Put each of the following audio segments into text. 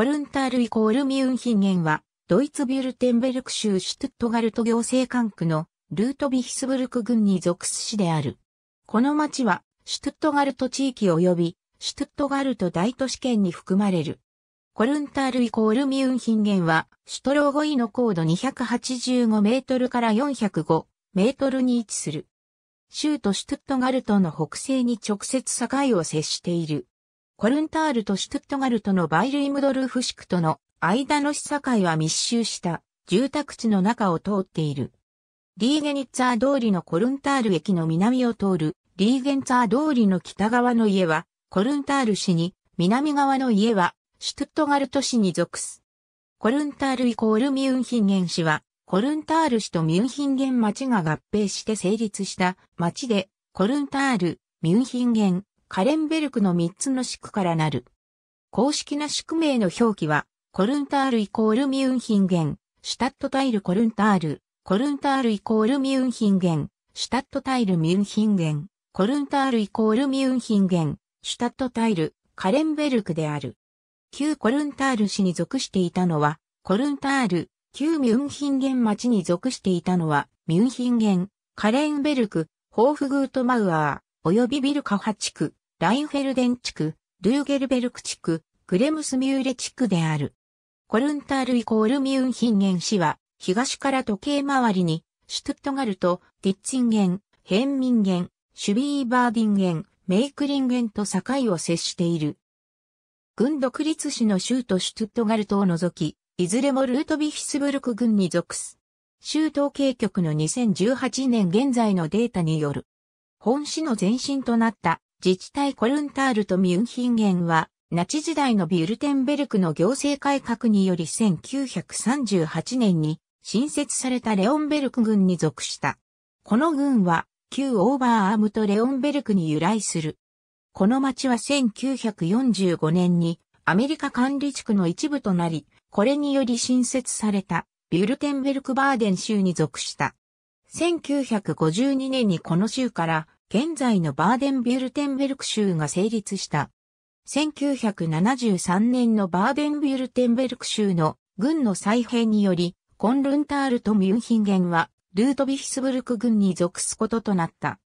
コルンタールイコールミュンヒンゲンは、ドイツビュルテンベルク州シュトゥットガルト行政管区のルートビヒスブルク郡に属す市である。この町は、シュトゥットガルト地域及び、シュトゥットガルト大都市圏に含まれる。コルンタールイコールミュンヒンゲンは、シュトローゴイの高度285メートルから405メートルに位置する。州都シュトゥットガルトの北西に直接境を接している。コルンタールとシュトットガルトのバイルイムドルフシクとの間の市境は密集した住宅地の中を通っている。リーゲニッツァー通りのコルンタール駅の南を通るリーゲンツァー通りの北側の家はコルンタール市に、南側の家はシュトットガルト市に属す。コルンタールイコールミュンヒンゲン市は、コルンタール市とミュンヒンゲン町が合併して成立した町で、コルンタール、ミュンヒンゲン、カレンベルクの3つの宿からなる。公式な宿名の表記は、コルンタールイコールミュンヒンゲン、シュタットタイルコルンタール、コルンタールイコールミュンヒンゲン、シュタットタイルミュンヒンゲン、コルンタールイコールミュンヒンゲン、シュタットタイル、カレンベルクである。旧コルンタール市に属していたのは、コルンタール、旧ミュンヒンゲン町に属していたのは、ミュンヒンゲン、カレンベルク、ホーフグートマウアー、及びビルカハ地区、ラインフェルデン地区、ルーゲルベルク地区、クレムスミューレ地区である。コルンタールイコールミュンヒンゲン市は、東から時計回りに、シュトゥットガルト、ディッツンゲン、ヘンミンゲン、シュビーバーディンゲン、メイクリンゲンと境を接している。軍独立市の州とシュトゥットガルトを除き、いずれもルートビヒスブルク軍に属す。州統計局の2018年現在のデータによる。本市の前身となった自治体コルンタールとミュンヒンゲンは、ナチ時代のビュルテンベルクの行政改革により1938年に新設されたレオンベルク軍に属した。この軍は旧オーバーアームとレオンベルクに由来する。この町は1945年にアメリカ管理地区の一部となり、これにより新設されたビュルテンベルクバーデン州に属した。1952年にこの州から現在のバーデンビュルテンベルク州が成立した。1973年のバーデンビュルテンベルク州の軍の再編により、コンルンタールとミュンヒンゲンは、ルートビィヒスブルク軍に属すこととなった。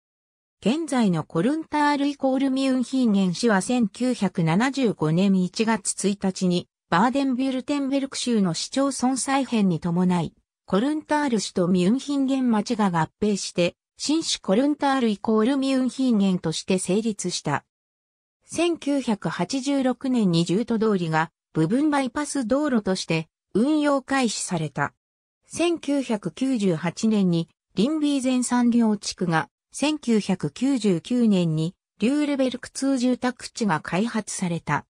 現在のコルンタールイコールミュンヒンゲン氏は1975年1月1日にバーデンビュルテンベルク州の市町村再編に伴い、コルンタール市とミュンヒンゲン町が合併して新種コルンタールイコールミュンヒーゲンとして成立した。1986年に重都通りが部分バイパス道路として運用開始された。1998年にリンビーゼン産業地区が、1999年にリューレベルク通住宅地が開発された。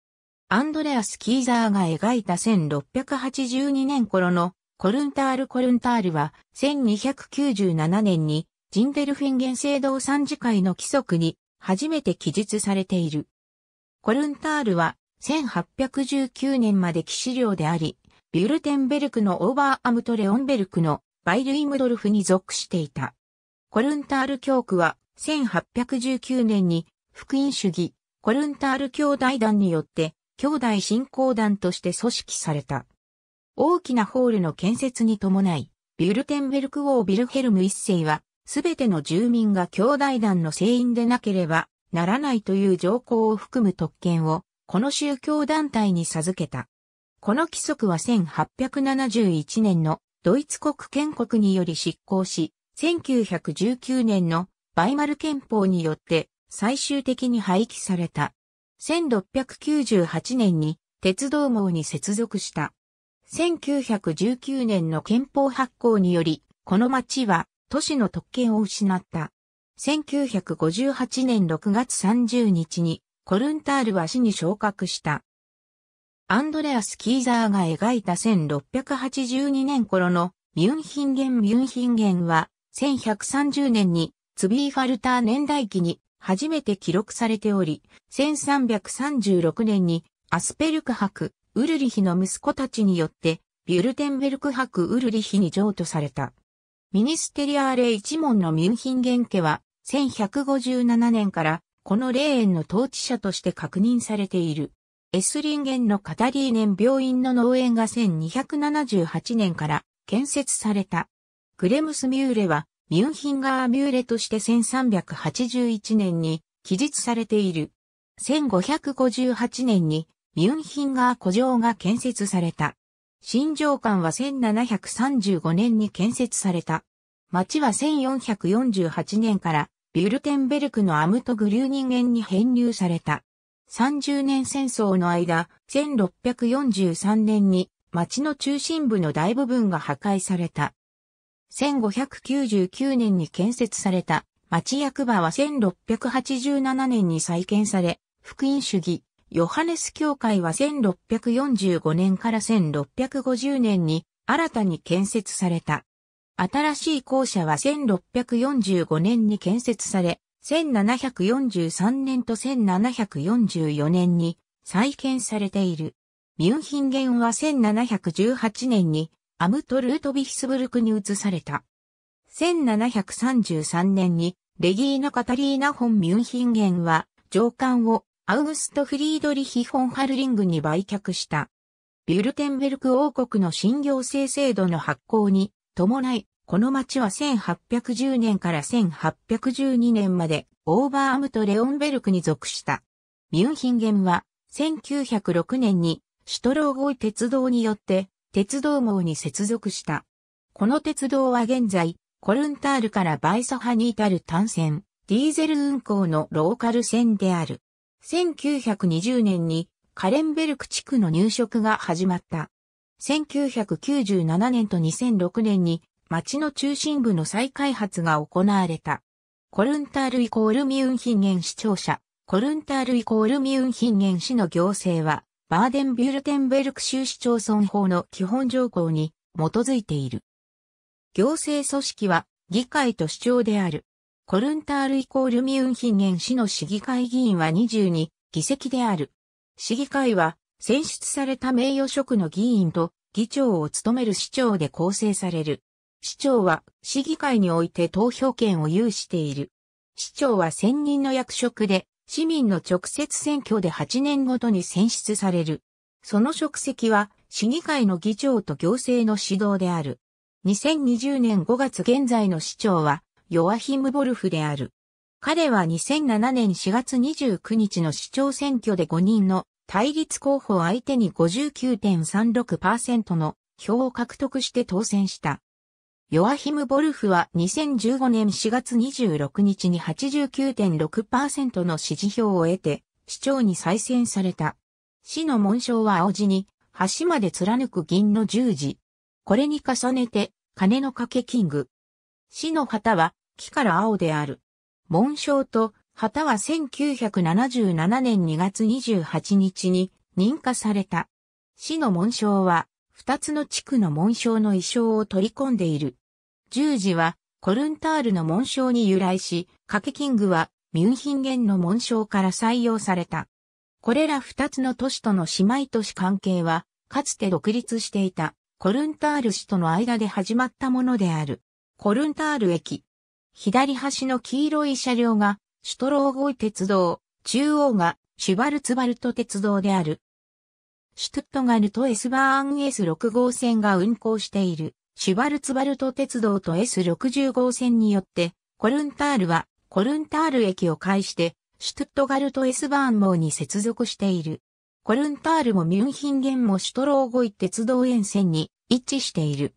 アンドレアス・キーザーが描いた1682年頃のコルンタール・コルンタールは1297年にジンデルフィンゲン聖堂参次会の規則に初めて記述されている。コルンタールは1819年まで騎士領であり、ビュルテンベルクのオーバーアムトレオンベルクのバイルイムドルフに属していた。コルンタール教区は1819年に福音主義コルンタール兄弟団によって兄弟信仰団として組織された。大きなホールの建設に伴い、ビュルテンベルク王ビルヘルム一世はすべての住民が兄弟団の成員でなければならないという条項を含む特権を、この宗教団体に授けた。この規則は1871年のドイツ国建国により執行し、1919年のバイマル憲法によって最終的に廃棄された。1698年に鉄道網に接続した。1919年の憲法発行により、この町は都市の特権を失った。1958年6月30日にコルンタールは市に昇格した。アンドレアス・キーザーが描いた1682年頃のミュンヒンゲン・ミュンヒンゲンは1130年にツビーファルター年代記に初めて記録されており、1336年にアスペルク博ウルリヒの息子たちによってビュルテンベルク博ウルリヒに譲渡された。ミニステリアーレ一門のミュンヒンゲン家は、1157年から、この霊園の統治者として確認されている。エスリンゲンのカタリーネン病院の農園が1278年から建設された。クレムスミューレは、ミュンヒンガーミューレとして1381年に記述されている。1558年にミュンヒンガー古城が建設された。新城館は1735年に建設された。町は1448年からビュルテンベルクのアムトグリューニンゲンに編入された。30年戦争の間、1643年に町の中心部の大部分が破壊された。1599年に建設された町役場は1687年に再建され、福音主義、ヨハネス教会は1645年から1650年に新たに建設された。新しい校舎は1645年に建設され、1743年と1744年に再建されている。ミュンヒンゲンは1718年にアムトルートビヒスブルクに移された。1733年にレギーナ・カタリーナ・ホン・ミュンヒンゲンは上官をアウグスト・フリードリヒ・フォン・ハルリングに売却した。ビュルテンベルク王国の新行政制度の発行に伴い、この町は1810年から1812年までオーバーアムとレオンベルクに属した。ミュンヒンゲンは1906年にシュトローゴイ鉄道によって鉄道網に接続した。この鉄道は現在、コルンタールからバイソハに至る単線、ディーゼル運行のローカル線である。1920年にカレンベルク地区の入植が始まった。1997年と2006年に町の中心部の再開発が行われた。コルンタールイコールミュンヒンゲン市庁舎、コルンタールイコールミュンヒンゲン市の行政は、バーデンビュルテンベルク州市町村法の基本条項に基づいている。行政組織は議会と市長である。コルンタールイコールミュンヒンゲン市の市議会議員は22議席である。市議会は選出された名誉職の議員と議長を務める市長で構成される。市長は市議会において投票権を有している。市長は専任の役職で市民の直接選挙で8年ごとに選出される。その職責は市議会の議長と行政の指導である。2020年5月現在の市長はヨアヒム・ボルフである。彼は2007年4月29日の市長選挙で5人の対立候補相手に59.36%の票を獲得して当選した。ヨアヒム・ボルフは2015年4月26日に89.6%の支持票を得て市長に再選された。市の紋章は青地に端まで貫く銀の十字。これに重ねて金の掛けキング。市の旗は木から青である。紋章と旗は1977年2月28日に認可された。市の紋章は、二つの地区の紋章の意匠を取り込んでいる。十字は、コルンタールの紋章に由来し、掛けキングは、ミュンヒンゲンの紋章から採用された。これら二つの都市との姉妹都市関係は、かつて独立していた、コルンタール市との間で始まったものである。コルンタール駅、左端の黄色い車両が、シュトローゴイ鉄道、中央が、シュバルツバルト鉄道である。シュトゥットガルトエスバーン S6 号線が運行している、シュバルツバルト鉄道と S60 号線によって、コルンタールは、コルンタール駅を介して、シュトゥットガルト・エスバーン網に接続している。コルンタールもミュンヒンゲンもシュトローゴイ鉄道沿線に位置している。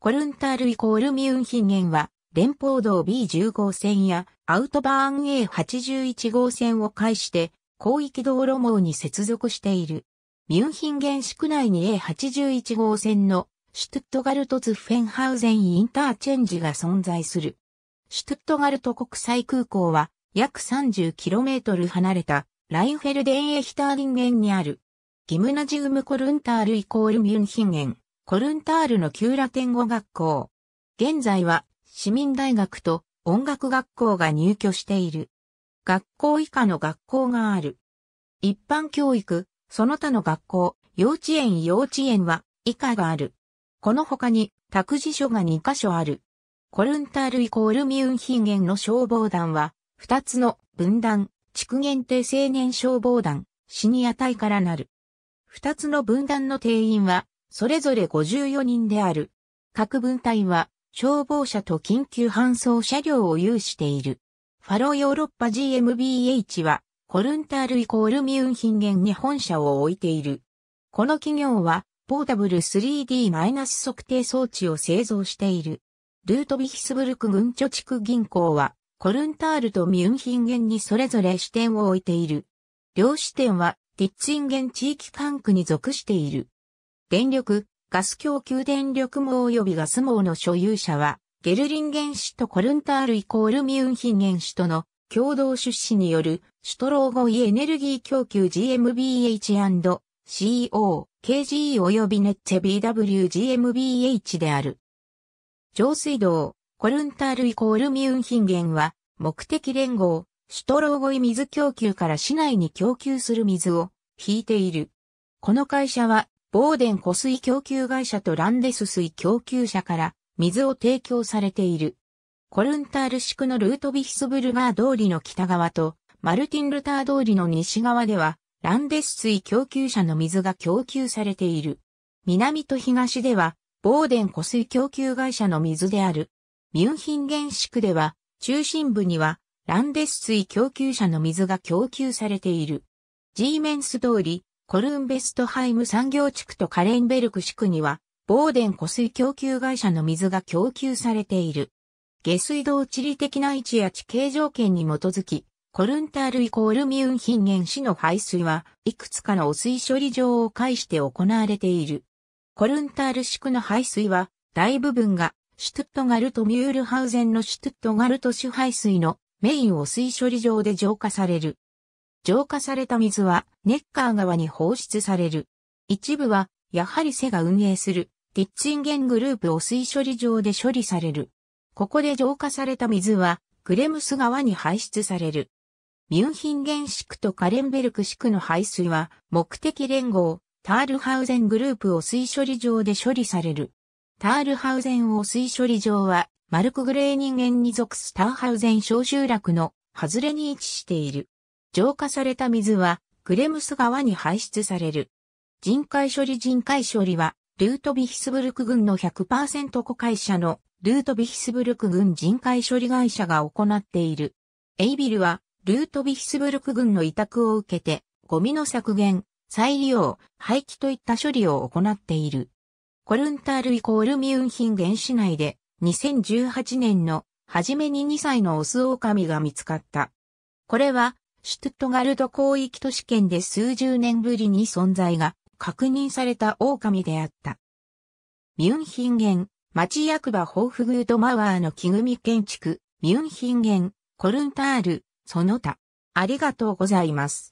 コルンタールイコールミュンヒンゲンは連邦道 B10 号線やアウトバーン A81 号線を介して広域道路網に接続している。ミュンヒンゲン市内に A81 号線のシュトットガルトツフェンハウゼンインターチェンジが存在する。シュトットガルト国際空港は約 30km 離れたラインフェルデンエヒターリンゲンにある。ギムナジウムコルンタールイコールミュンヒンゲン、コルンタールの旧ラテン語学校。現在は市民大学と音楽学校が入居している。学校以下の学校がある。一般教育、その他の学校、幼稚園幼稚園は以下がある。この他に託児所が2カ所ある。コルンタールイコールミュンヒンゲンの消防団は、2つの分断、地区限定青年消防団、シニア隊からなる。2つの分断の定員は、それぞれ54人である。各分隊は、消防車と緊急搬送車両を有している。ファロヨーロッパ GmbH は、コルンタールイコールミュンヒンゲンに本社を置いている。この企業は、ポータブル 3D- 測定装置を製造している。ルートビヒスブルク軍貯蓄銀行は、コルンタールとミュンヒンゲンにそれぞれ支店を置いている。両支店は、ティッツインゲン地域管区に属している。電力、ガス供給電力網及びガス網の所有者は、ゲルリンゲン市とコルンタールイコールミュンヒンゲン市との共同出資によるシュトローゴイエネルギー供給 GmbH&CO、KG 及びネッチェ BWGmbH である。上水道、コルンタールイコールミュンヒンゲンは、目的連合、シュトローゴイ水供給から市内に供給する水を引いている。この会社はボーデン湖水供給会社とランデス水供給者から水を提供されている。コルンタール地区のルートビヒスブルガー通りの北側とマルティン・ルター通りの西側ではランデス水供給者の水が供給されている。南と東ではボーデン湖水供給会社の水である。ミュンヒンゲン区では中心部にはランデス水供給者の水が供給されている。ジーメンス通り、コルンベストハイム産業地区とカレンベルク市区には、ボーデン湖水供給会社の水が供給されている。下水道地理的な位置や地形条件に基づき、コルンタールイコールミュンヒンゲン市の排水はいくつかの汚水処理場を介して行われている。コルンタール地区の排水は大部分がシュトゥットガルトミュールハウゼンのシュトゥットガルト市排水のメイン汚水処理場で浄化される。浄化された水はネッカー川に放出される。一部は、やはりセが運営する、ティッチンゲングループ汚水処理場で処理される。ここで浄化された水は、グレムス川に排出される。ミュンヒンゲン市区とカレンベルク市区の排水は、目的連合、タールハウゼングループ汚水処理場で処理される。タールハウゼン汚水処理場は、マルクグレーニンゲンに属すターハウゼン小集落の外れに位置している。浄化された水はクレムス川に排出される。人海処理人海処理は、ルートビヒスブルク軍の100%子会社のルートビヒスブルク軍人海処理会社が行っている。エイビルは、ルートビヒスブルク軍の委託を受けて、ゴミの削減、再利用、廃棄といった処理を行っている。コルンタールイコールミュンヒン原子内で、2018年の初めに2歳のオスオオカミが見つかった。これは、シュトゥットガルト広域都市圏で数十年ぶりに存在が確認された狼であった。ミュンヒンゲン、町役場ホーフグートマワーの木組建築、ミュンヒンゲン、コルンタール、その他。ありがとうございます。